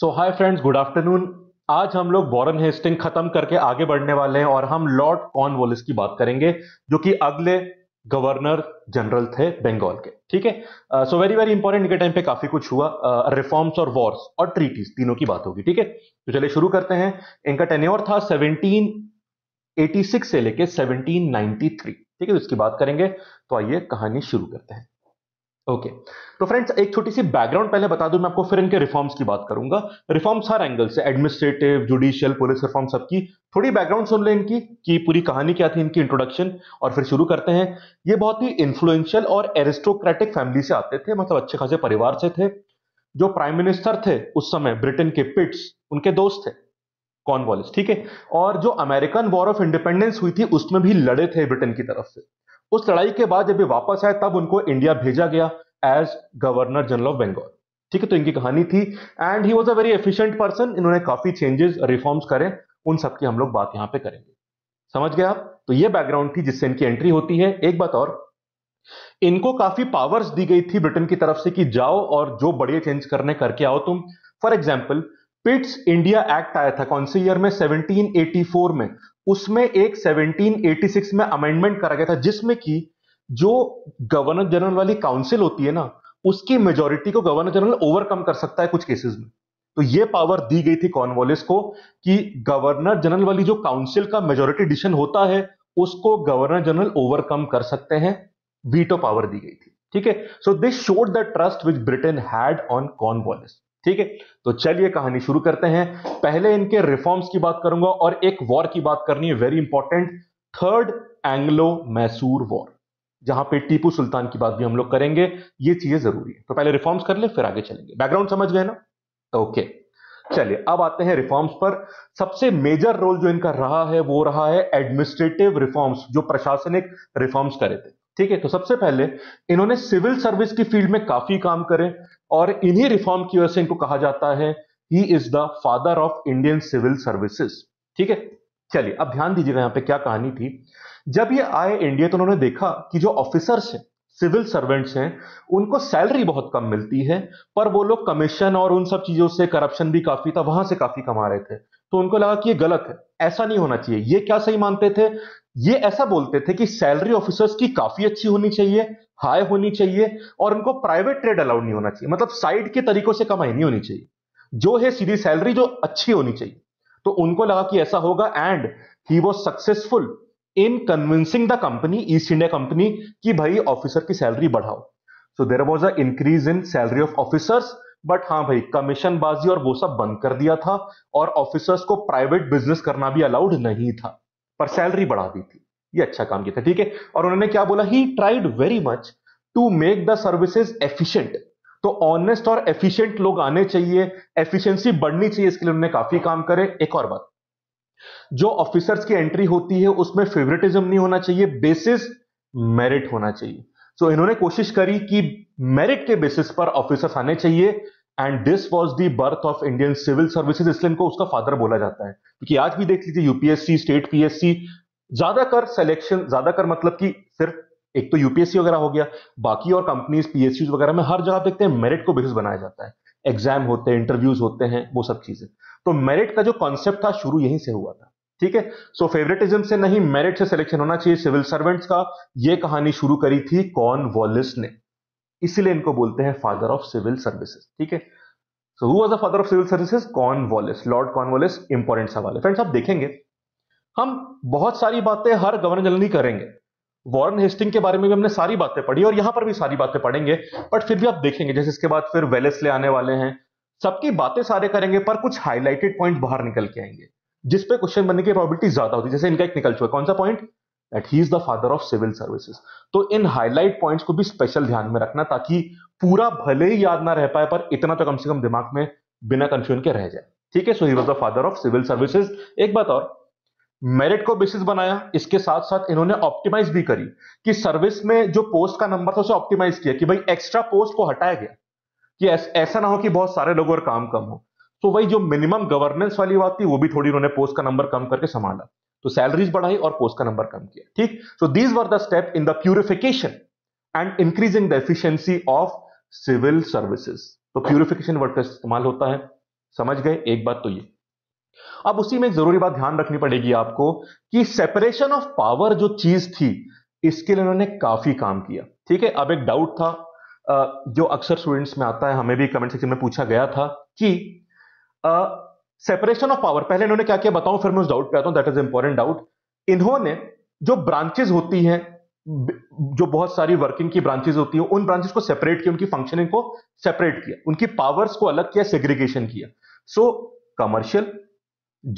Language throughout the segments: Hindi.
सो हाय फ्रेंड्स गुड आफ्टरनून आज हम लोग वॉरन हेस्टिंग खत्म करके आगे बढ़ने वाले हैं और हम लॉर्ड कॉर्नवॉलिस की बात करेंगे जो कि अगले गवर्नर जनरल थे बंगाल के ठीक है सो वेरी वेरी इंपॉर्टेंट के टाइम पे काफी कुछ हुआ रिफॉर्म्स uh, और वॉर्स और ट्रीटीज तीनों की बात होगी ठीक है तो चलिए शुरू करते हैं इनका टेन्योर था 1786 से लेके 1793 ठीक है तो इसकी बात करेंगे तो आइए कहानी शुरू करते हैं ओके तो फ्रेंड्स एक छोटी सी बैकग्राउंड पहले बता दूं मैं आपको फिर इनके रिफॉर्म्स की बात करूंगा रिफॉर्म्स हर एंगल से एडमिनिस्ट्रेटिव जुडिशियल पुलिस रिफॉर्म सबकी थोड़ी बैकग्राउंड सुन लें इनकी कि पूरी कहानी क्या थी इनकी इंट्रोडक्शन और फिर शुरू करते हैं ये बहुत ही इन्फ्लुएंशियल और एरिस्टोक्रेटिक फैमिली से आते थे मतलब अच्छे खासे परिवार से थे जो प्राइम मिनिस्टर थे उस समय ब्रिटेन के पिट्स उनके दोस्त थे कॉन ठीक है और जो अमेरिकन वॉर ऑफ इंडिपेंडेंस हुई थी उसमें भी लड़े थे ब्रिटेन की तरफ से उस लड़ाई के बाद जब ये वापस आए तब उनको इंडिया भेजा गया as governor general of Bengal ठीक है तो इनकी कहानी थी and he was a very efficient person इन्होंने काफी चेंजेस रिफॉर्म्स करें उन सबकी हम लोग बात यहां पर करेंगे समझ गए आप तो ये बैकग्राउंड थी जिससे इनकी एंट्री होती है एक बात और इनको काफी पावर्स दी गई थी ब्रिटेन की तरफ से कि जाओ और जो बड़े चेंज करने करके आओ तुम for example Pitt's India Act आया था कौन से ईयर में 1784 में उसमें एक 1786 में अमेंडमेंट करा गया था जिसमें कि जो गवर्नर जनरल वाली काउंसिल होती है ना उसकी मेजोरिटी को गवर्नर जनरल ओवरकम कर सकता है कुछ केसेस में तो ये पावर दी गई थी कॉर्नवॉलिस को कि गवर्नर जनरल वाली जो काउंसिल का मेजोरिटी डिसीजन होता है उसको गवर्नर जनरल ओवरकम कर सकते हैं वीटो पावर दी गई थी ठीक है so this showed the trust which Britain had on Cornwallis ठीक है तो चलिए कहानी शुरू करते हैं पहले इनके रिफॉर्म्स की बात करूंगा और एक वॉर की बात करनी है very important third Anglo Mysore war जहां पे टीपू सुल्तान की बात भी हम लोग करेंगे ये चीजें जरूरी है तो पहले रिफॉर्म्स कर ले फिर आगे चलेंगे बैकग्राउंड समझ गए ना ओके चलिए अब आते हैं रिफॉर्म्स पर सबसे मेजर रोल जो इनका रहा है वो रहा है एडमिनिस्ट्रेटिव रिफॉर्म्स जो प्रशासनिक रिफॉर्म्स करे थे ठीक है तो सबसे पहले इन्होंने सिविल सर्विस की फील्ड में काफी काम करे और इन्हीं रिफॉर्म की वजह से इनको कहा जाता है he is the father of Indian civil services ठीक है चलिए अब ध्यान दीजिएगा यहां पे क्या कहानी थी जब ये आए इंडिया तो उन्होंने देखा कि जो ऑफिसर्स हैं सिविल सर्वेंट्स हैं उनको सैलरी बहुत कम मिलती है पर वो लोग कमीशन और उन सब चीजों से करप्शन भी काफी था वहां से काफी कमा रहे थे तो उनको लगा कि ये गलत है ऐसा नहीं होना चाहिए ये क्या सही मानते थे ये ऐसा बोलते थे कि सैलरी ऑफिसर्स की काफी अच्छी होनी चाहिए हाई होनी चाहिए और उनको प्राइवेट ट्रेड अलाउड नहीं होना चाहिए मतलब साइड के तरीकों से कमाई नहीं होनी चाहिए जो है सीधी सैलरी जो अच्छी होनी चाहिए तो उनको लगा कि ऐसा होगा and he was successful in convincing the company East India company कि भाई ऑफिसर की सैलरी बढ़ाओ so there was a increase in salary of officers but हाँ भाई कमीशन बाजी और वो सब बंद कर दिया था और ऑफिसर्स को प्राइवेट बिजनेस करना भी अलाउड नहीं था पर सैलरी बढ़ा दी थी ये अच्छा काम किया था ठीक है और उन्होंने क्या बोला he tried very much to make the services efficient तो ऑनेस्ट और एफिशिएंट लोग आने चाहिए एफिशिएंसी बढ़नी चाहिए इसके लिए उन्होंने काफी काम करे एक और बात जो ऑफिसर्स की एंट्री होती है उसमें फेवरेटिज्म नहीं होना चाहिए बेसिस मेरिट होना चाहिए सो so, इन्होंने कोशिश करी कि मेरिट के बेसिस पर ऑफिसर्स आने चाहिए and this was the birth of Indian civil services इसलिए इनको उसका फादर बोला जाता है क्योंकि आज भी देख लीजिए यूपीएससी स्टेट पीएससी ज्यादाकर सिलेक्शन ज्यादाकर मतलब कि सिर्फ एक तो यूपीएससी वगैरह हो गया बाकी और कंपनीज पीएससी वगैरह में हर जगह देखते हैं मेरिट को बेसिस बनाया जाता है एग्जाम होते हैं इंटरव्यूज होते हैं वो सब चीजें तो मेरिट का जो कॉन्सेप्ट था शुरू यहीं से हुआ था ठीक है सो फेवरेटिज्म से नहीं मेरिट से सिलेक्शन होना चाहिए सिविल सर्वेंट्स का ये कहानी शुरू करी थी कॉन वॉलिस ने इसीलिए इनको बोलते हैं फादर ऑफ सिविल सर्विसेज ठीक है so who was the father of civil services Wallis Lord Wallis important सवाल है फ्रेंड्स आप देखेंगे हम बहुत सारी बातें हर गवर्नर जनरल नहीं करेंगे वॉरन हेस्टिंग के बारे में भी हमने सारी बातें पढ़ी और यहां पर भी सारी बातें पढ़ेंगे बट फिर भी आप देखेंगे जैसे इसके बाद फिर वेलेस ले आने वाले हैं सबकी बातें सारे करेंगे पर कुछ हाईलाइटेड पॉइंट बाहर निकल के आएंगे जिसपे क्वेश्चन बनने की प्रॉबिलिटी ज्यादा होती है जैसे इनका एक निकल चुका कौन सा point at he is the father of civil services तो इन हाईलाइट पॉइंट्स को भी स्पेशल ध्यान में रखना ताकि पूरा भले ही याद ना रह पाए पर इतना तो कम से कम दिमाग में बिना कंफ्यूजन के रह जाए ठीक है so he was the father of civil services एक बात और मेरिट को बेसिस बनाया इसके साथ साथ इन्होंने ऑप्टिमाइज भी करी कि सर्विस में जो पोस्ट का नंबर था उसे ऑप्टिमाइज किया कि भाई एक्स्ट्रा पोस्ट को हटाया गया कि ऐस, ऐसा ना हो कि बहुत सारे लोगों और काम कम हो तो वही जो मिनिमम गवर्नेंस वाली बात थी वो भी थोड़ी उन्होंने पोस्ट का नंबर कम करके संभाला तो सैलरीज बढ़ाई और पोस्ट का नंबर कम किया ठीक so these were the step in the purification and increasing the efficiency of civil services तो प्यूरिफिकेशन वर्ड का इस्तेमाल होता है समझ गए एक बात तो ये अब उसी में एक जरूरी बात ध्यान रखनी पड़ेगी आपको कि सेपरेशन ऑफ पावर जो चीज थी इसके लिए उन्होंने काफी काम किया ठीक है अब एक डाउट था जो अक्सर स्टूडेंट्स में आता है हमें भी कमेंट सेक्शन में पूछा गया था कि सेपरेशन ऑफ पावर पहले इन्होंने क्या किया बताऊं फिर मैं उस डाउट पे आता हूं दैट इज इंपॉर्टेंट डाउट इन्होंने जो ब्रांचेस होती हैं जो बहुत सारी वर्किंग की ब्रांचेस होती हैं उन ब्रांचेस को सेपरेट किया उनकी फंक्शनिंग को सेपरेट किया उनकी पावर्स को अलग किया सेग्रीगेशन किया सो कमर्शियल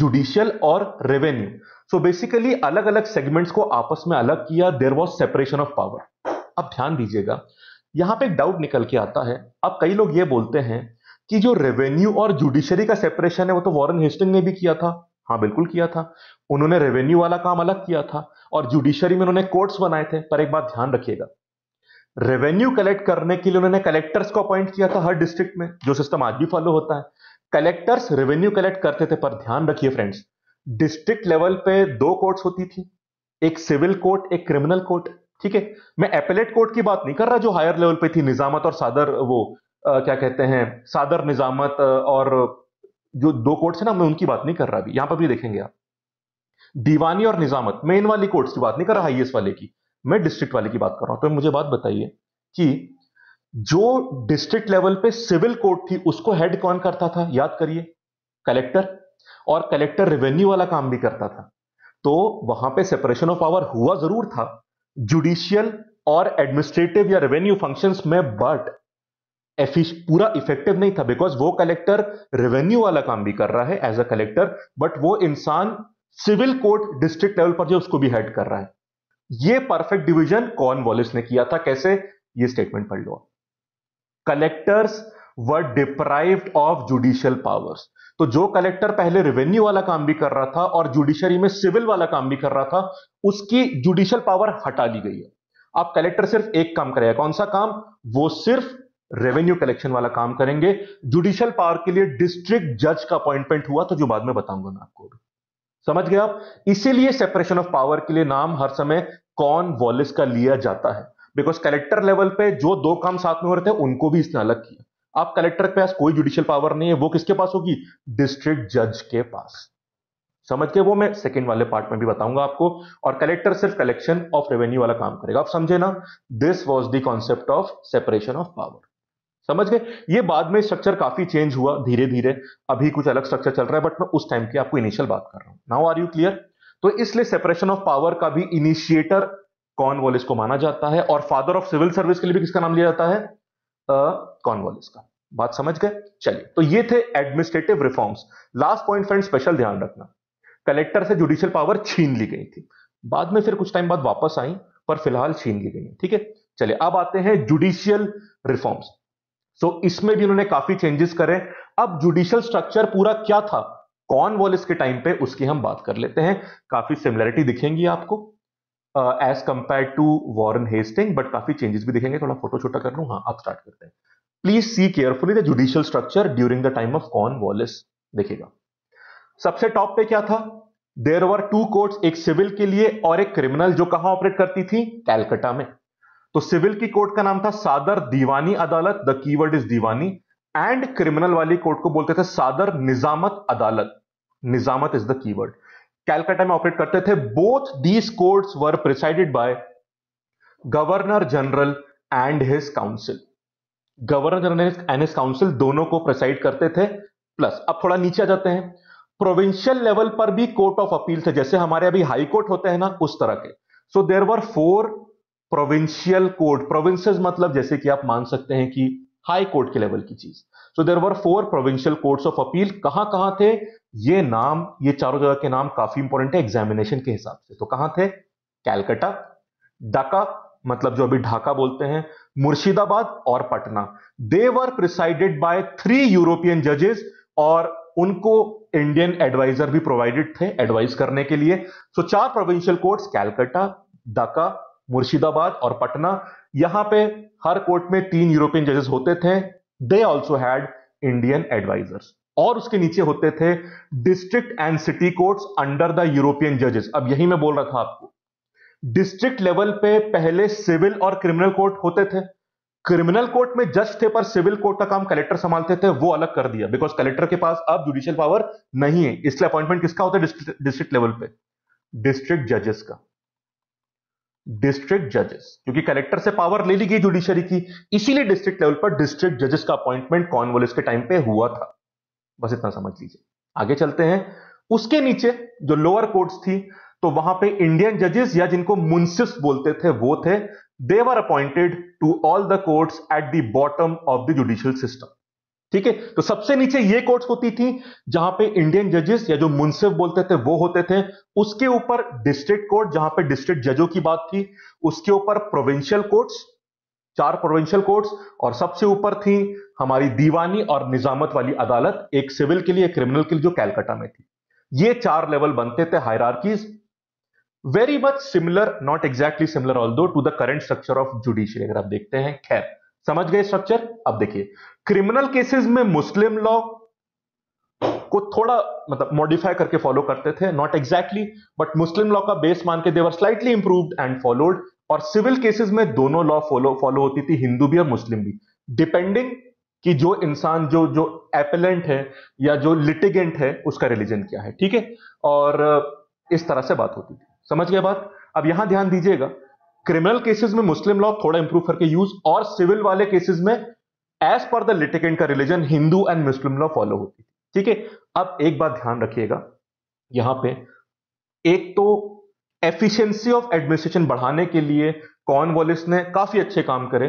जुडिशियल और रेवेन्यू सो बेसिकली अलग अलग सेगमेंट्स को आपस में अलग किया there was separation of power अब ध्यान दीजिएगा यहां पे एक डाउट निकल के आता है अब कई लोग ये बोलते हैं कि जो रेवेन्यू और जुडिशरी का सेपरेशन है वो तो वॉरन हेस्टिंग ने भी किया था हाँ बिल्कुल किया था उन्होंने रेवेन्यू वाला काम अलग किया था और जुडिशरी में उन्होंने कोर्ट्स बनाए थे पर एक बात ध्यान रखिएगा रेवेन्यू कलेक्ट करने के लिए उन्होंने कलेक्टर्स को अपॉइंट किया था हर डिस्ट्रिक्ट में जो सिस्टम आज भी फॉलो होता है कलेक्टर्स रेवेन्यू कलेक्ट करते थे पर ध्यान रखिए फ्रेंड्स डिस्ट्रिक्ट लेवल पे दो कोर्ट्स होती थी एक सिविल कोर्ट एक क्रिमिनल कोर्ट ठीक है मैं एपेलेट कोर्ट की बात नहीं कर रहा जो हायर लेवल पे थी निजामत और सादर वो क्या कहते हैं सादर निज़ामत और जो दो कोर्ट्स है ना मैं उनकी बात नहीं कर रहा अभी यहां पर भी देखेंगे आप दीवानी और निज़ामत मैं इन वाली कोर्ट्स की बात नहीं कर रहा हाईएस्ट वाले की मैं डिस्ट्रिक्ट वाले की बात कर रहा हूं तो मुझे बात बताइए कि जो डिस्ट्रिक्ट लेवल पे सिविल कोर्ट थी उसको हेड कौन करता था याद करिए कलेक्टर और कलेक्टर रेवेन्यू वाला काम भी करता था तो वहां पे सेपरेशन ऑफ पावर हुआ जरूर था जुडिशियल और एडमिनिस्ट्रेटिव या रेवेन्यू फंक्शंस में बट एफिश पूरा इफेक्टिव नहीं था बिकॉज वो कलेक्टर रेवेन्यू वाला काम भी कर रहा है एज अ कलेक्टर बट वो इंसान सिविल कोर्ट डिस्ट्रिक्ट लेवल पर जो उसको भी हेड कर रहा है ये परफेक्ट डिवीजन कॉन वॉलिस ने किया था कैसे ये स्टेटमेंट पढ़ लो collectors were deprived of judicial powers तो जो कलेक्टर पहले रेवेन्यू वाला काम भी कर रहा था और जुडिशरी में सिविल वाला काम भी कर रहा था उसकी जुडिशियल पावर हटा ली गई है अब कलेक्टर सिर्फ एक काम करेगा कौन सा काम वो सिर्फ रेवेन्यू कलेक्शन वाला काम करेंगे जुडिशियल पावर के लिए डिस्ट्रिक्ट जज का अपॉइंटमेंट हुआ था जो बाद में बताऊंगा मैं आपको समझ गए आप इसीलिए सेपरेशन ऑफ पावर के लिए नाम हर समय कॉन वॉलिस का लिया जाता है बिकॉज कलेक्टर लेवल पे जो दो काम साथ में हो रहे थे उनको भी इसने अलग किया आप कलेक्टर के पास कोई जुडिशियल पावर नहीं है वो किसके पास होगी डिस्ट्रिक्ट जज के पास समझ के वो मैं सेकेंड वाले पार्ट में भी बताऊंगा आपको और कलेक्टर सिर्फ कलेक्शन ऑफ रेवेन्यू वाला काम करेगा आप समझे ना this was the concept of separation of power समझ गए ये बाद में स्ट्रक्चर काफी चेंज हुआ धीरे धीरे अभी कुछ अलग स्ट्रक्चर चल रहा है बट मैं उस टाइम की आपको इनिशियल बात कर रहा हूं नाउ आर यू क्लियर तो इसलिए सेपरेशन ऑफ पावर का भी इनिशिएटर कॉन वॉलिस को माना जाता है और फादर ऑफ सिविल सर्विस के लिए भी किसका नाम लिया जाता है कॉन वॉलिस का बात समझ गए चलिए तो ये थे administrative reforms last point friend special ध्यान रखना कलेक्टर से जुडिशियल पावर छीन ली गई थी बाद में फिर कुछ टाइम बाद वापस आई पर फिलहाल छीन ली गई ठीक है चलिए अब आते हैं जुडिशियल रिफॉर्म्स सो इसमें भी उन्होंने काफी चेंजेस करे अब जुडिशियल स्ट्रक्चर पूरा क्या था कॉन वॉलिस के टाइम पे उसकी हम बात कर लेते हैं काफी सिमिलरिटी दिखेंगी आपको as compare to Warren Hasting but काफी चेंजेस भी दिखेंगे थोड़ा फोटो छोटा कर लू हाँ आप स्टार्ट करते हैं please see carefully the judicial structure during the time of Cornwallis देखेगा सबसे टॉप पे क्या था देर वर टू कोर्ट्स एक सिविल के लिए और एक क्रिमिनल जो कहा ऑपरेट करती थी कैलकटा में तो सिविल की कोर्ट का नाम था Sadr Diwani Adalat the keyword is Diwani and criminal वाली कोर्ट को बोलते थे Sadr Nizamat Adalat Nizamat is the keyword Calcutta में ऑपरेट करते थे both these courts were presided by governor general and his council governor general and his council दोनों को प्रिसाइड करते थे प्लस अब थोड़ा नीचे आ जाते हैं प्रोविंशियल लेवल पर भी कोर्ट ऑफ अपील थे जैसे हमारे अभी हाई कोर्ट होते हैं ना उस तरह के so there were four provincial court province मतलब जैसे कि आप मान सकते हैं कि हाई कोर्ट के लेवल की चीज so there were four provincial courts of appeal कहां कहां थे ये नाम ये चारों जगह के नाम काफी इंपॉर्टेंट है एग्जामिनेशन के हिसाब से तो कहां थे कैलकटा डाका मतलब जो अभी ढाका बोलते हैं मुर्शिदाबाद और Patna they were presided by three European जजेस और उनको इंडियन एडवाइजर भी प्रोवाइडेड थे एडवाइज करने के लिए सो so, चार प्रोविंशियल कोर्ट्स कैलकटा डाका मुर्शिदाबाद और पटना यहां पे हर कोर्ट में तीन यूरोपियन जजेस होते थे they also had Indian advisers और उसके नीचे होते थे district and city courts under the European जजेस अब यही मैं बोल रहा था आपको डिस्ट्रिक्ट लेवल पे पहले सिविल और क्रिमिनल कोर्ट होते थे क्रिमिनल कोर्ट में जज थे पर सिविल कोर्ट का काम कलेक्टर संभालते थे वो अलग कर दिया बिकॉज कलेक्टर के पास अब जुडिशियल पावर नहीं है इसलिए अपॉइंटमेंट किसका होता है डिस्ट्रिक्ट लेवल पे डिस्ट्रिक्ट जजेस का डिस्ट्रिक्ट जजेस क्योंकि कलेक्टर से पावर ले ली गई जुडिशरी की इसीलिए डिस्ट्रिक्ट लेवल पर डिस्ट्रिक्ट जजेस का अपॉइंटमेंट कॉन्वोलिस के टाइम पे हुआ था बस इतना समझ लीजिए आगे चलते हैं उसके नीचे जो लोअर कोर्ट्स थी तो वहां पे इंडियन जजेस या जिनको मुंसिफ बोलते थे वो थे they were appointed to all the courts at the bottom of the judicial system ठीक है तो सबसे नीचे ये कोर्ट होती थी जहां पे इंडियन जजेस या जो मुंसिफ बोलते थे वो होते थे उसके ऊपर डिस्ट्रिक्ट कोर्ट जहां पे डिस्ट्रिक्ट जजों की बात थी उसके ऊपर प्रोविंशियल कोर्ट्स चार प्रोविंशियल कोर्ट्स और सबसे ऊपर थी हमारी दीवानी और निजामत वाली अदालत एक सिविल के लिए क्रिमिनल के लिए जो कैलकाटा में थी ये चार लेवल बनते थे hierarchies very much similar not exactly similar all to the current structure of judiciary अगर आप देखते हैं खैर समझ गए स्ट्रक्चर अब देखिए क्रिमिनल केसेस में मुस्लिम लॉ को थोड़ा मतलब मॉडिफाई करके फॉलो करते थे not exactly but Muslim law का बेस मान के they were slightly improved and followed और सिविल केसेस में दोनों लॉ फॉलो फॉलो होती थी हिंदू भी और मुस्लिम भी डिपेंडिंग कि जो इंसान जो जो एपेलेंट है या जो लिटिगेंट है उसका रिलीजन क्या है ठीक है और इस तरह से बात होती थी समझ गए बात अब यहां ध्यान दीजिएगा क्रिमिनल केसेस में मुस्लिम लॉ थोड़ा इंप्रूव करके यूज और सिविल वाले केसेस में एज पर द लिटिकेंट का religion Hindu and Muslim law follow होती थी ठीक है अब एक बात ध्यान रखिएगा यहां पे एक तो एफिशिएंसी ऑफ एडमिनिस्ट्रेशन बढ़ाने के लिए वॉलिस ने काफी अच्छे काम करे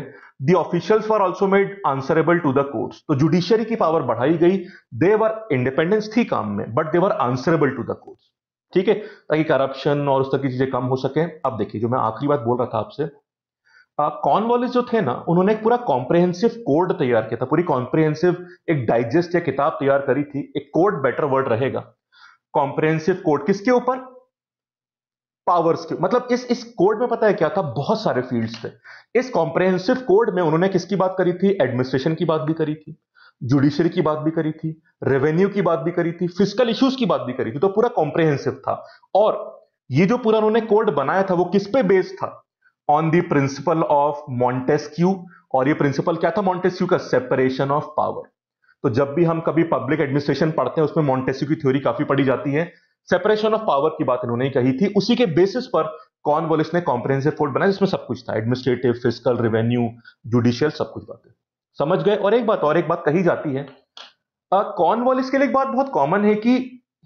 the officials were also made answerable to the courts तो जुडिशियरी की पावर बढ़ाई गई दे वर इंडिपेंडेंस थी काम में but they were answerable to the courts ठीक है ताकि करप्शन और उस तरह की चीजें कम हो सके अब देखिए जो मैं आखिरी बात बोल रहा था आपसे कॉन वाले जो थे ना उन्होंने एक पूरा कॉम्प्रिहेंसिव कोड तैयार किया था पूरी कॉम्प्रिहेंसिव एक डाइजेस्ट या किताब तैयार करी थी एक कोड बेटर वर्ड रहेगा कॉम्प्रिहेंसिव कोड किसके ऊपर पावर्स के मतलब इस इस कोड में पता है क्या था बहुत सारे फील्ड्स थे इस कॉम्प्रिहेंसिव कोड में उन्होंने किसकी बात करी थी एडमिनिस्ट्रेशन की बात भी करी थी जुडिशरी की बात भी करी थी रेवेन्यू की बात भी करी थी फिजिकल इश्यूज की बात भी करी थी तो पूरा कॉम्प्रिहेंसिव था और ये जो पूरा उन्होंने कोड बनाया था वो किस पे बेस्ड था on the principle of Montesquieu और ये प्रिंसिपल क्या था मॉन्टेस्क्यू का सेपरेशन ऑफ पावर तो जब भी हम कभी पब्लिक एडमिनिस्ट्रेशन पढ़ते हैं उसमें मॉन्टेस्क्यू की थ्योरी काफी पढ़ी जाती है सेपरेशन ऑफ पावर की बात इन्होंने कही थी उसी के बेसिस पर कॉन वॉलिस ने कॉम्प्रेंसिव कोड बनाया जिसमें सब कुछ था एडमिनिस्ट्रेटिव फिजिकल रेवेन्यू जुडिशियल सब कुछ बातें समझ गए और एक बात और एक बात कही जाती है कॉन वॉल के लिए एक बात बहुत कॉमन है कि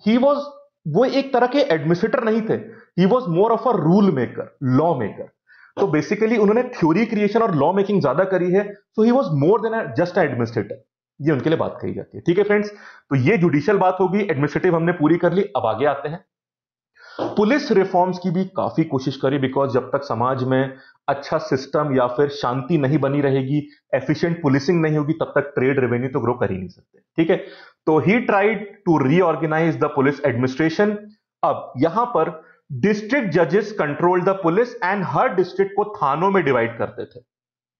ही वॉज वो एक तरह के एडमिनिस्ट्रेटर नहीं थे he was more of a rule maker law maker तो बेसिकली उन्होंने थ्योरी क्रिएशन और लॉ मेकिंग ज्यादा करी है so he was more than just administrator ये उनके लिए बात कही जाती है ठीक है फ्रेंड्स तो ये जुडिशियल बात होगी एडमिनिस्ट्रेटिव हमने पूरी कर ली अब आगे आते हैं पुलिस रिफॉर्म्स की भी काफी कोशिश करी बिकॉज जब तक समाज में अच्छा सिस्टम या फिर शांति नहीं बनी रहेगी एफिशिएंट पुलिसिंग नहीं होगी तब तक ट्रेड रेवेन्यू तो ग्रो कर ही नहीं सकते ठीक है तो he tried to reorganize the police administration अब यहां पर डिस्ट्रिक्ट जजेस कंट्रोल द पुलिस एंड हर डिस्ट्रिक्ट को थानों में डिवाइड करते थे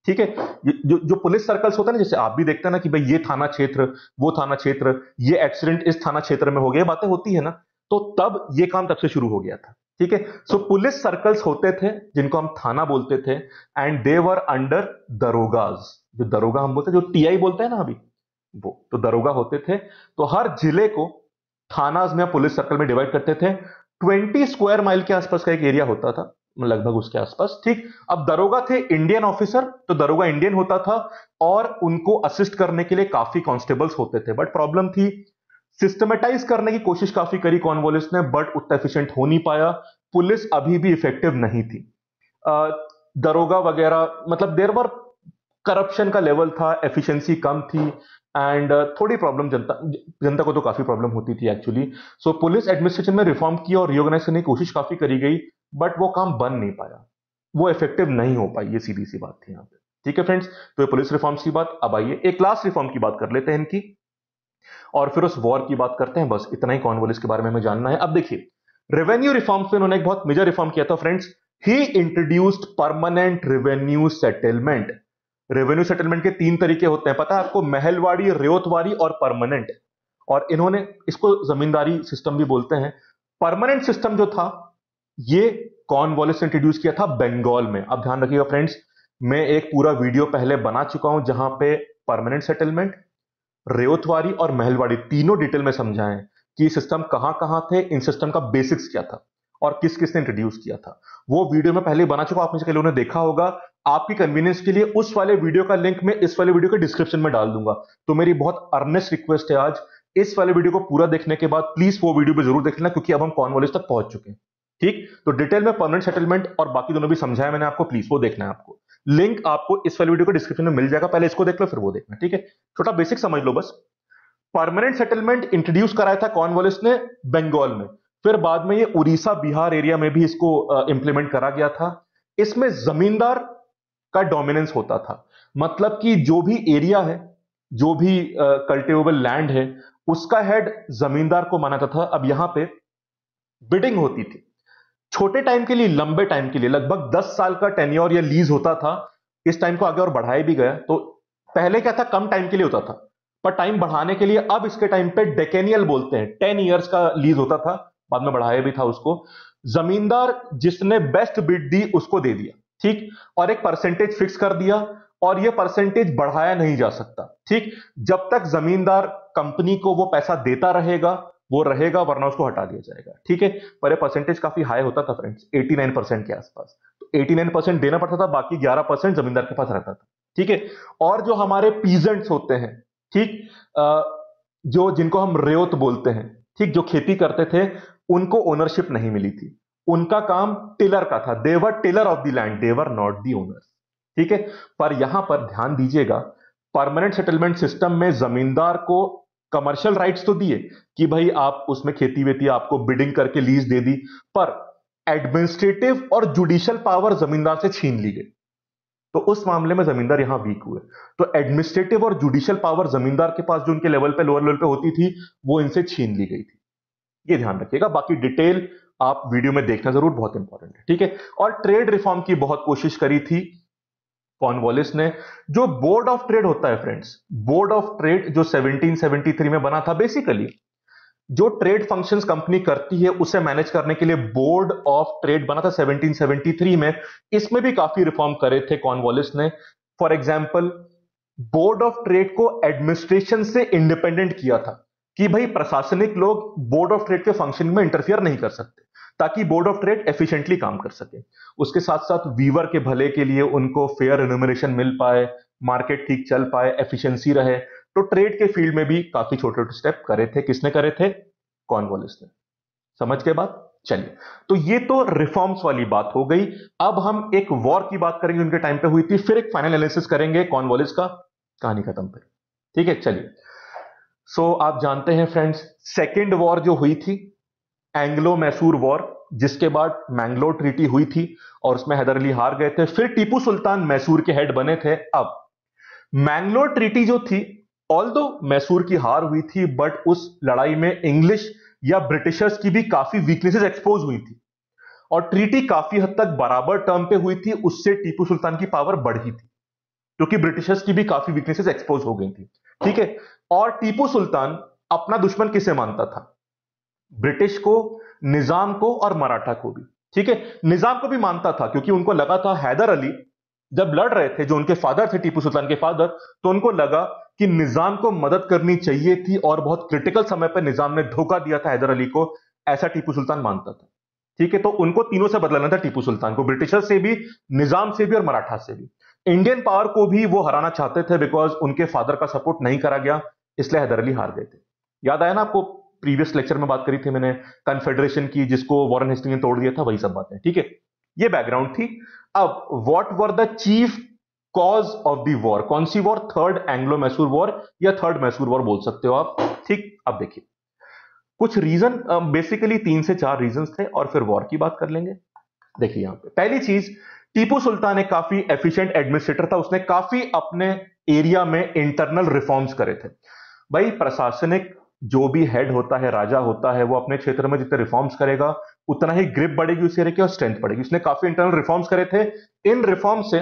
ठीक है जो जो पुलिस सर्कल्स होता है ना जैसे आप भी देखते हैं ना कि भाई ये थाना क्षेत्र वो थाना क्षेत्र ये एक्सीडेंट इस थाना क्षेत्र में हो गया बातें होती है ना तो तब ये काम तब से शुरू हो गया था ठीक है सो पुलिस सर्कल्स होते थे जिनको हम थाना बोलते थे एंड दे वर अंडर दरोगाज जो दरोगा हम बोलते हैं जो टीआई बोलते हैं ना अभी वो तो दरोगा होते थे तो हर जिले को थानाज में पुलिस सर्कल में डिवाइड करते थे ट्वेंटी स्क्वायर माइल के आसपास का एक एरिया होता था लगभग उसके आसपास ठीक अब दरोगा थे इंडियन ऑफिसर तो दरोगा इंडियन होता था और उनको असिस्ट करने के लिए काफी कांस्टेबल्स होते थे बट प्रॉब्लम थी सिस्टमेटाइज करने की कोशिश काफी करी कॉन्वोलिस ने बट उतना एफिशिएंट हो नहीं पाया पुलिस अभी भी इफेक्टिव नहीं थी दरोगा वगैरह मतलब देर वर करप्शन का लेवल था एफिशिएंसी कम थी एंड uh, थोड़ी प्रॉब्लम जनता जनता को तो काफ़ी प्रॉब्लम होती थी actually so so, police administration में रिफॉर्म किया और रिओर्गनाइज करने की कोशिश काफ़ी करी गई बट वो काम बन नहीं पाया वो इफेक्टिव नहीं हो पाई ये सीधी सी बात थी यहाँ पे ठीक है फ्रेंड्स तो ये पुलिस रिफॉर्म्स की बात अब आइए एक क्लास रिफॉर्म की बात कर लेते हैं इनकी और फिर उस वॉर की बात करते हैं बस इतना ही कौन कॉन्वोलिस इसके बारे में हमें जानना है अब देखिए रेवेन्यू रिफॉर्म्स में उन्होंने एक बहुत मेजर रिफॉर्म किया था friends he introduced permanent revenue settlement revenue settlement के तीन तरीके होते हैं पता है आपको महलवाड़ी रेवतवाड़ी और परमानेंट और इन्होंने इसको जमींदारी सिस्टम भी बोलते हैं परमानेंट सिस्टम जो था ये कॉर्नवालिस ने इंट्रोड्यूस किया था बंगाल में अब ध्यान रखिएगा फ्रेंड्स मैं एक पूरा वीडियो पहले बना चुका हूं जहां पे परमानेंट सेटलमेंट रेवतवाड़ी और महलवाड़ी तीनों डिटेल में समझाएं कि सिस्टम कहां कहां थे इन सिस्टम का बेसिक्स क्या था और किस किसने इंट्रोड्यूस किया था वो वीडियो में पहले बना चुका आप में से कई लोगों ने देखा होगा आपकी कन्वीनियंस के लिए उस वाले वीडियो का लिंक मैं इस वाले वीडियो के डिस्क्रिप्शन में डाल दूंगा तो मेरी बहुत अर्नेस्ट रिक्वेस्ट है आज इस वाले वीडियो को पूरा देखने के बाद प्लीज वो वीडियो भी जरूर देख लेना क्योंकि अब हम कॉन्वॉलेज तक पहुंच चुके हैं ठीक तो डिटेल में परमानेंट सेटलमेंट और बाकी दोनों भी समझाया मैंने आपको प्लीज वो देखना है आपको लिंक आपको इस वाले वीडियो के डिस्क्रिप्शन में मिल जाएगा पहले इसको देख लो फिर वो देखना ठीक है छोटा बेसिक समझ लो बस परमानेंट सेटलमेंट इंट्रोड्यूस कराया था कॉन्वॉलेस ने बंगाल में फिर बाद में ये उड़ीसा बिहार एरिया में भी इसको इंप्लीमेंट करा गया था इसमें जमींदार का डोमिनेंस होता था मतलब कि जो भी एरिया है जो भी कल्टिवेबल लैंड है उसका हेड जमींदार को माना जाता था अब यहां पे बिडिंग होती थी छोटे टाइम के लिए लंबे टाइम के लिए लगभग 10 साल का टेन्योर या लीज होता था इस टाइम को आगे और बढ़ाया भी गया तो पहले क्या था कम टाइम के लिए होता था पर टाइम बढ़ाने के लिए अब इसके टाइम पे डेकेनियल बोलते हैं टेन ईयर्स का लीज होता था बाद में बढ़ाया भी था उसको जमींदार जिसने बेस्ट बिट दी उसको दे दिया ठीक और एक परसेंटेज फिक्स कर दिया और यह परसेंटेज बढ़ाया नहीं जा सकता ठीक जब तक जमींदार कंपनी को वो पैसा देता रहेगा वो रहेगा वरना उसको हटा दिया जाएगा ठीक है पर ये परसेंटेज काफी हाई होता था फ्रेंड्स 89 परसेंट के आसपास तो 89 परसेंट देना पड़ता था बाकी 11 परसेंट जमींदार के पास रहता था ठीक है और जो हमारे पीजेंट्स होते हैं ठीक जो जिनको हम रेवत बोलते हैं ठीक जो खेती करते थे उनको ओनरशिप नहीं मिली थी उनका काम टिलर का था they were tiller of the land they were not the owner ठीक है पर यहां पर ध्यान दीजिएगा परमानेंट सेटलमेंट सिस्टम में जमींदार को कमर्शियल राइट्स तो दिए कि भाई आप उसमें खेती वेती आपको बिडिंग करके लीज दे दी पर एडमिनिस्ट्रेटिव और जुडिशियल पावर जमींदार से छीन ली गई तो उस मामले में जमींदार यहां वीक हुए तो एडमिनिस्ट्रेटिव और जुडिशियल पावर जमींदार के पास जो उनके लेवल पे लोअर लेवल पे होती थी वो इनसे छीन ली गई थी ये ध्यान रखिएगा बाकी डिटेल आप वीडियो में देखना जरूर बहुत इंपॉर्टेंट है ठीक है और ट्रेड रिफॉर्म की बहुत कोशिश करी थी कॉनवॉलिस ने जो बोर्ड ऑफ ट्रेड होता है फ्रेंड्स बोर्ड ऑफ ट्रेड जो 1773 में बना था बेसिकली जो ट्रेड फंक्शंस कंपनी करती है उसे मैनेज करने के लिए बोर्ड ऑफ ट्रेड बना था 1773 में इसमें भी काफी रिफॉर्म करे थे कॉनवॉलिस ने for example board of trade को एडमिनिस्ट्रेशन से इंडिपेंडेंट किया था कि भाई प्रशासनिक लोग बोर्ड ऑफ ट्रेड के फंक्शन में इंटरफेयर नहीं कर सकते ताकि बोर्ड ऑफ ट्रेड एफिशिएंटली काम कर सके उसके साथ साथ वीवर के भले के लिए उनको फेयर रिनोमिनेशन मिल पाए मार्केट ठीक चल पाए एफिशिएंसी रहे तो ट्रेड के फील्ड में भी काफी छोटे छोटे स्टेप करे थे किसने करे थे कॉन्वोलिस ने समझ के बाद चलिए तो ये तो रिफॉर्म्स वाली बात हो गई अब हम एक वॉर की बात करेंगे उनके टाइम पे हुई थी फिर एक फाइनल एनालिसिस करेंगे कॉन्वोलिस का कहानी खत्म पर ठीक है चलिए सो so, आप जानते हैं फ्रेंड्स सेकेंड वॉर जो हुई थी एंग्लो मैसूर वॉर जिसके बाद मैंगलोर ट्रीटी हुई थी और उसमें हैदर अली हार गए थे फिर टीपू सुल्तान मैसूर के हेड बने थे अब मैंगलोर ट्रीटी जो थी ऑल दो मैसूर की हार हुई थी बट उस लड़ाई में इंग्लिश या ब्रिटिशर्स की भी काफी वीकनेसेस एक्सपोज हुई थी और ट्रीटी काफी हद तक बराबर टर्म पे हुई थी उससे टीपू सुल्तान की पावर बढ़ी थी क्योंकि ब्रिटिशर्स की भी काफी वीकनेसेस एक्सपोज हो गई थी ठीक है और टीपू सुल्तान अपना दुश्मन किसे मानता था ब्रिटिश को निजाम को और मराठा को भी ठीक है निजाम को भी मानता था क्योंकि उनको लगा था हैदर अली जब लड़ रहे थे जो उनके फादर थे टीपू सुल्तान के फादर तो उनको लगा कि निजाम को मदद करनी चाहिए थी और बहुत क्रिटिकल समय पर निजाम ने धोखा दिया था हैदर अली को ऐसा टीपू सुल्तान मानता था ठीक है तो उनको तीनों से बदलाना था टीपू सुल्तान को ब्रिटिशर से भी निजाम से भी और मराठा से भी इंडियन पावर को भी वो हराना चाहते थे बिकॉज उनके फादर का सपोर्ट नहीं करा गया इसलिए हैदर अली हार गए थे याद आया ना आपको प्रीवियस लेक्चर में बात करी थी मैंने कन्फेडरेशन की जिसको वॉरन हेस्टिंग ने तोड़ दिया था वही सब बातें ठीक है ये बैकग्राउंड थी अब what were the chief cause of the war कौन सी war third Anglo Mysore war या थर्ड मैसूर वॉर बोल सकते हो आप ठीक अब देखिए कुछ रीजन बेसिकली तीन से चार रीजन थे और फिर वॉर की बात कर लेंगे देखिए यहां पे पहली चीज टीपू सुल्तान एक काफी एफिशिएंट एडमिनिस्ट्रेटर था उसने काफी अपने एरिया में इंटरनल रिफॉर्म्स करे थे भाई प्रशासनिक जो भी हेड होता है राजा होता है वो अपने क्षेत्र में जितने रिफॉर्म्स करेगा उतना ही ग्रिप बढ़ेगी उस एरिया की और स्ट्रेंथ बढ़ेगी उसने काफी इंटरनल रिफॉर्म्स करे थे इन रिफॉर्म्स से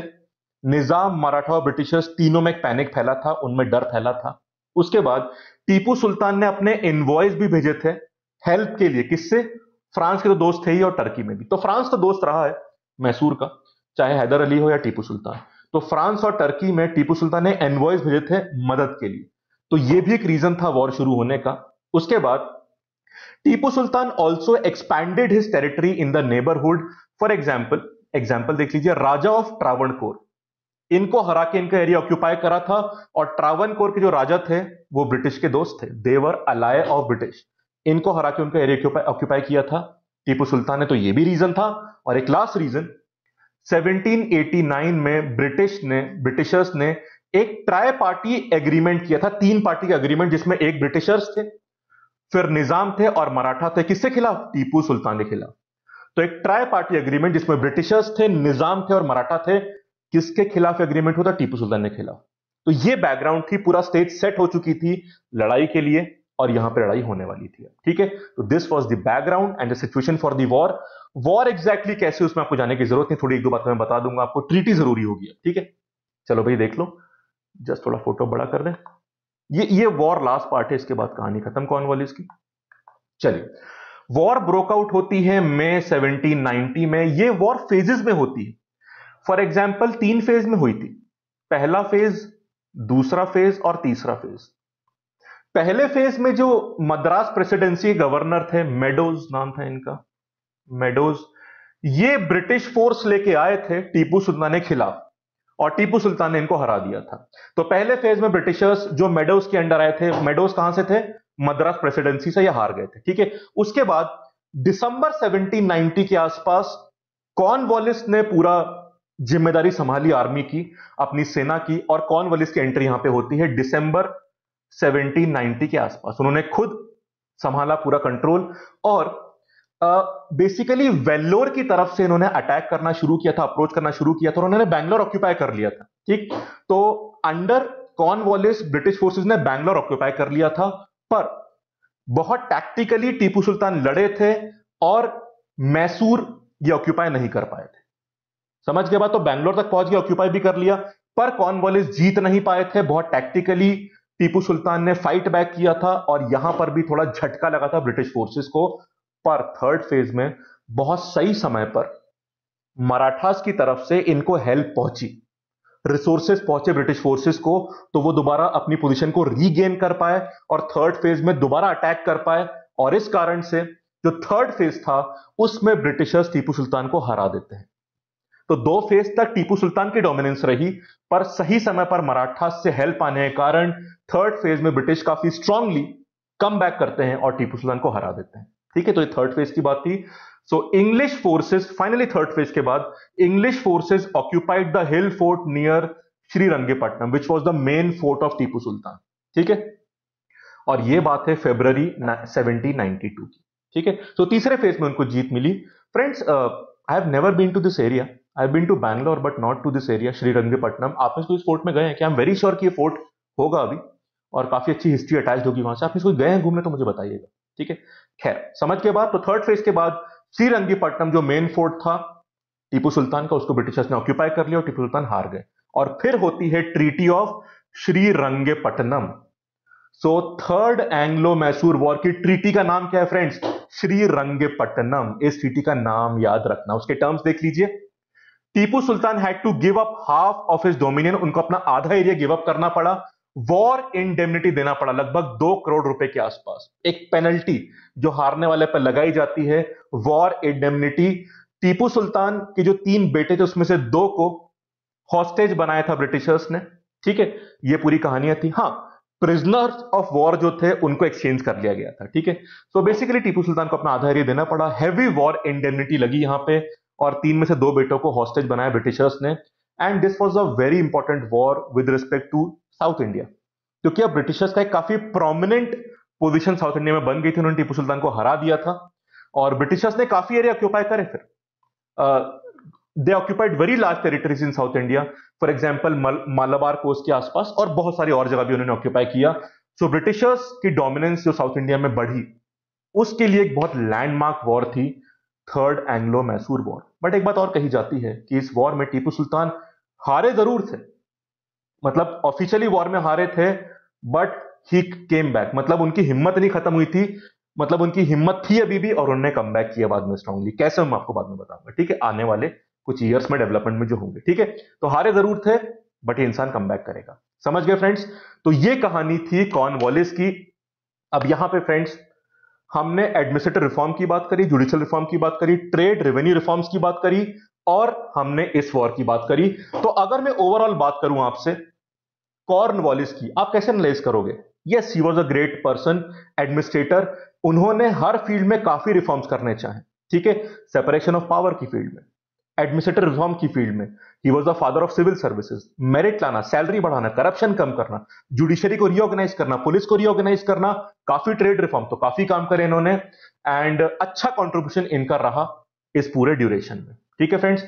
निजाम मराठा और ब्रिटिशर्स तीनों में एक पैनिक फैला था उनमें डर फैला था उसके बाद टीपू सुल्तान ने अपने इन्वॉइस भी भेजे थे हेल्प के लिए किससे फ्रांस के तो दोस्त थे ही और टर्की में भी तो फ्रांस तो दोस्त रहा है मैसूर का चाहे हैदर अली हो या टीपू सुल्तान तो फ्रांस और टर्की में टीपू सुल्तान ने एनवॉइस भेजे थे मदद के लिए तो ये भी एक रीजन था वॉर शुरू होने का उसके बाद Tipu Sultan also expanded his territory in the neighbourhood for example example देख लीजिए राजा ऑफ ट्रावण इनको हरा के इनका एरिया ऑक्यूपाई करा था और ट्रावनकोर के जो राजा थे वो ब्रिटिश के दोस्त थे देवर अलाय ऑफ ब्रिटिश इनको हरा के उनका एरिया ऑक्यूपाई किया था टीपू सुल्तान ने तो ये भी रीजन था और एक लास्ट रीजन 1789 में ब्रिटिश ने ब्रिटिशर्स ने एक ट्राई पार्टी एग्रीमेंट किया था तीन पार्टी का एग्रीमेंट जिसमें एक ब्रिटिशर्स थे फिर निजाम थे और मराठा थे किसके खिलाफ टीपू सुल्तान के खिलाफ तो एक ट्राई पार्टी एग्रीमेंट जिसमें ब्रिटिशर्स थे निजाम थे और मराठा थे किसके खिलाफ एग्रीमेंट होता टीपू सुल्तान के खिलाफ तो ये बैकग्राउंड थी पूरा स्टेज सेट हो चुकी थी लड़ाई के लिए और यहां पर लड़ाई होने वाली थी ठीक है तो this was the background and the situation for the war war exactly कैसे उसमें आपको जाने की जरूरत नहीं थोड़ी एक दो बात मैं बता दूंगा आपको ट्रीटी जरूरी होगी ठीक है चलो भाई देख लो जस्ट थोड़ा फोटो बड़ा कर दें ये ये वॉर लास्ट पार्ट है इसके बाद कहानी खत्म कौन वाली इसकी चलिए वॉर ब्रोकआउट होती है मई 1790 में ये वॉर फेजेस में होती है फॉर एग्जाम्पल तीन फेज में हुई थी पहला फेज दूसरा फेज और तीसरा फेज पहले फेज में जो मद्रास प्रेसिडेंसी गवर्नर थे मेडोज नाम था इनका मेडोज ये ब्रिटिश फोर्स लेके आए थे टीपू सुल्तान के खिलाफ और टीपू सुल्तान ने इनको हरा दिया था तो पहले फेज में ब्रिटिशर्स जो मेडोज के अंडर आए थे मेडोज कहां से थे मद्रास प्रेसिडेंसी से ये हार गए थे ठीक है उसके बाद दिसंबर 1790 के आसपास कॉर्नवालिस ने पूरा जिम्मेदारी संभाली आर्मी की अपनी सेना की और कॉर्नवालिस की एंट्री यहां पे होती है दिसंबर 1790 के आसपास उन्होंने खुद संभाला पूरा कंट्रोल और बेसिकली वेल्लोर की तरफ से इन्होंने अटैक करना शुरू किया था अप्रोच करना शुरू किया था और उन्होंने बैंगलोर ऑक्यूपाई कर लिया था ठीक तो अंडर वॉलिस ब्रिटिश फोर्सेज ने बैंगलोर ऑक्यूपाई कर लिया था पर बहुत टैक्टिकली टीपू सुल्तान लड़े थे और मैसूर ये ऑक्यूपाई नहीं कर पाए थे समझ के बाद तो बैंगलोर तक पहुंच गया ऑक्यूपाई भी कर लिया पर कॉन वॉलिस जीत नहीं पाए थे बहुत टैक्टिकली टीपू सुल्तान ने फाइट बैक किया था और यहां पर भी थोड़ा झटका लगा था ब्रिटिश फोर्सेस को पर थर्ड फेज में बहुत सही समय पर मराठास की तरफ से इनको हेल्प पहुंची रिसोर्सेज पहुंचे ब्रिटिश फोर्सेस को तो वो दोबारा अपनी पोजीशन को रीगेन कर पाए और थर्ड फेज में दोबारा अटैक कर पाए और इस कारण से जो थर्ड फेज था उसमें ब्रिटिशर्स टीपू सुल्तान को हरा देते हैं तो दो फेज तक टीपू सुल्तान की डोमिनेंस रही पर सही समय पर मराठास से हेल्प आने के कारण थर्ड फेज में ब्रिटिश काफी स्ट्रांगली कम बैक करते हैं और टीपू सुल्तान को हरा देते हैं ठीक है तो ये थर्ड फेज की बात थी so English forces finally third phase के बाद English forces occupied the hill fort near Sri Rangapatnam which was the main fort of Tipu Sultan ठीक है और ये बात है फेब्रवरी 1792 की ठीक है तो तीसरे फेज में उनको जीत मिली friends I have never been to this area I have been to Bangalore but not to this area Sri Rangapatnam आप में इस फोर्ट में गए हैं कि आई एम वेरी श्योर कि ये फोर्ट होगा अभी और काफी अच्छी हिस्ट्री अटैच होगी वहां से आप इसको गए हैं घूमने तो मुझे बताइएगा ठीक है खैर समझ के बाद तो थर्ड फेज के बाद श्रीरंगीपट्टनम जो मेन फोर्ट था टीपू सुल्तान का उसको ब्रिटिशर्स ने ऑक्यूपाई कर लिया और टीपू सुल्तान हार गए और फिर होती है treaty of Srirangapatnam so third Anglo Mysore war की ट्रीटी का नाम क्या है फ्रेंड्स श्रीरंगेपट्टनम इस ट्रीटी का नाम याद रखना उसके टर्म्स देख लीजिए Tipu Sultan had to give up half of his dominion उनको अपना आधा एरिया गिव अप करना पड़ा वॉर इंडेमनिटी देना पड़ा लगभग दो करोड़ रुपए के आसपास एक पेनल्टी जो हारने वाले पर लगाई जाती है वॉर इंडेमनिटी टीपू सुल्तान के जो तीन बेटे थे उसमें से दो को हॉस्टेज बनाया था ब्रिटिशर्स ने ठीक है ये पूरी कहानियां थी हाँ प्रिजनर्स ऑफ वॉर जो थे उनको एक्सचेंज कर लिया गया था ठीक है सो बेसिकली टीपू सुल्तान को अपना आधार ये देना पड़ा हैवी वॉर इंडेमनिटी लगी यहां पे और तीन में से दो बेटों को हॉस्टेज बनाया ब्रिटिशर्स ने and this was a very important war with respect to South India क्योंकि अब ब्रिटिशर्स का एक काफी प्रोमिनेंट पोजिशन साउथ इंडिया में बन गई थी उन्होंने टीपू सुल्तान को हरा दिया था और ब्रिटिशर्स ने काफी एरिया ऑक्यूपाई करे फिर they occupied very large territories in South India for example Malabar coast के आसपास और बहुत सारी और जगह भी उन्होंने ऑक्यूपाई किया सो so, ब्रिटिशर्स की डोमिनेंस जो साउथ इंडिया में बढ़ी उसके लिए एक बहुत लैंडमार्क वॉर थी third Anglo Mysore war but एक बात और कही जाती है कि इस वॉर में टीपू सुल्तान हारे जरूर थे मतलब ऑफिशियली वॉर में हारे थे बट ही केम बैक मतलब उनकी हिम्मत नहीं खत्म हुई थी मतलब उनकी हिम्मत थी अभी भी और उन्होंने कम बैक किया बाद में स्ट्रांगली कैसे मैं आपको बाद में बताऊंगा ठीक है आने वाले कुछ ईयर्स में डेवलपमेंट में जो होंगे ठीक है तो हारे जरूर थे बट इंसान कम बैक करेगा समझ गए फ्रेंड्स तो ये कहानी थी कॉन वॉलिस की अब यहां पे फ्रेंड्स हमने एडमिनिस्ट्रेटिव रिफॉर्म की बात करी जुडिशियल रिफॉर्म की बात करी ट्रेड रेवेन्यू रिफॉर्म्स की बात करी और हमने इस वॉर की बात करी तो अगर मैं ओवरऑल बात करूं आपसे कॉर्न की आप कैसे एनालाइज करोगे yes he was a great person administrator उन्होंने हर फील्ड में काफी रिफॉर्म्स करने चाहे ठीक है सेपरेशन ऑफ पावर की फील्ड में एडमिनिस्ट्रेटर रिफॉर्म की फील्ड में he was the father of civil services merit लाना सैलरी बढ़ाना करप्शन कम करना जुडिशरी को रिओर्गेनाइज करना पुलिस को रिओर्गेनाइज करना काफी ट्रेड रिफॉर्म तो काफी काम करे इन्होंने एंड अच्छा कॉन्ट्रीब्यूशन इनका रहा इस पूरे ड्यूरेशन में ठीक है फ्रेंड्स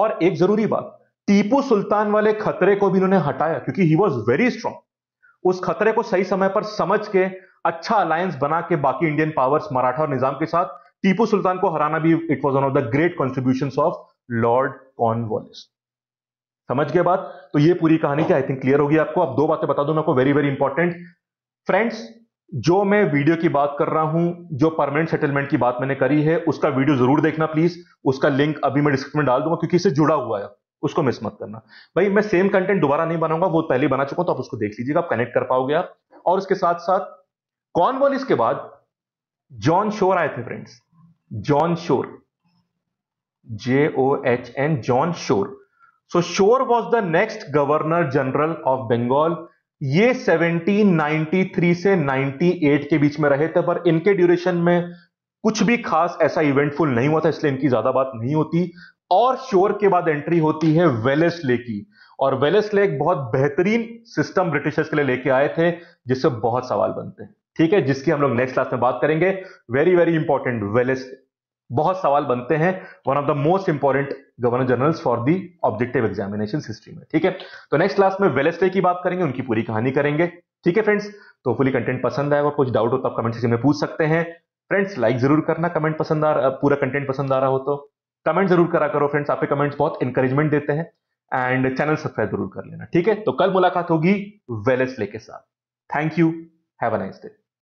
और एक जरूरी बात टीपू सुल्तान वाले खतरे को भी इन्होंने हटाया क्योंकि ही वॉज वेरी स्ट्रांग उस खतरे को सही समय पर समझ के अच्छा अलायंस बना के बाकी इंडियन पावर्स मराठा और निजाम के साथ टीपू सुल्तान को हराना भी it was one of the great contribution of Lord Cornwallis समझ गए बात तो ये पूरी कहानी थी आई थिंक क्लियर होगी आपको अब दो बातें बता दूं मैं आपको वेरी वेरी इंपॉर्टेंट फ्रेंड्स जो मैं वीडियो की बात कर रहा हूं जो परमानेंट सेटलमेंट की बात मैंने करी है उसका वीडियो जरूर देखना प्लीज उसका लिंक अभी मैं डिस्क्रिप्शन में डाल दूंगा क्योंकि इससे जुड़ा हुआ है उसको मिस मत करना भाई मैं सेम कंटेंट दोबारा नहीं बनाऊंगा वो पहले बना चुका हूं तो आप उसको देख लीजिएगा आप कनेक्ट कर पाओगे आप और उसके साथ साथ कॉन वॉल इसके बाद जॉन शोर आए थे friends John Shore J O H N John Shore so Shore was the next governor general of Bengal ये 1793 से 98 के बीच में रहे थे पर इनके ड्यूरेशन में कुछ भी खास ऐसा इवेंटफुल नहीं हुआ था इसलिए इनकी ज्यादा बात नहीं होती और श्योर के बाद एंट्री होती है वेलेस ले की और वेलेस ले एक बहुत बेहतरीन सिस्टम ब्रिटिशर्स के लिए लेके आए थे जिससे बहुत सवाल बनते हैं ठीक है जिसकी हम लोग नेक्स्ट क्लास में बात करेंगे वेरी वेरी इंपॉर्टेंट वेलेस बहुत सवाल बनते हैं one of the most important governor generals for the objective examination history में ठीक है तो नेक्स्ट क्लास में वेलेस लेक की बात करेंगे उनकी पूरी कहानी करेंगे ठीक है फ्रेंड्स तो फुली कंटेंट पसंद आए और कुछ डाउट हो तो आप कमेंट सेक्शन में पूछ सकते हैं फ्रेंड्स लाइक जरूर करना कमेंट पसंद आ रहा पूरा कंटेंट पसंद आ रहा हो तो कमेंट जरूर करा करो फ्रेंड्स आपके कमेंट्स बहुत इंकरेजमेंट देते हैं एंड चैनल सब्सक्राइब जरूर कर लेना ठीक है तो कल मुलाकात होगी वेलेस के साथ thank you have a nice day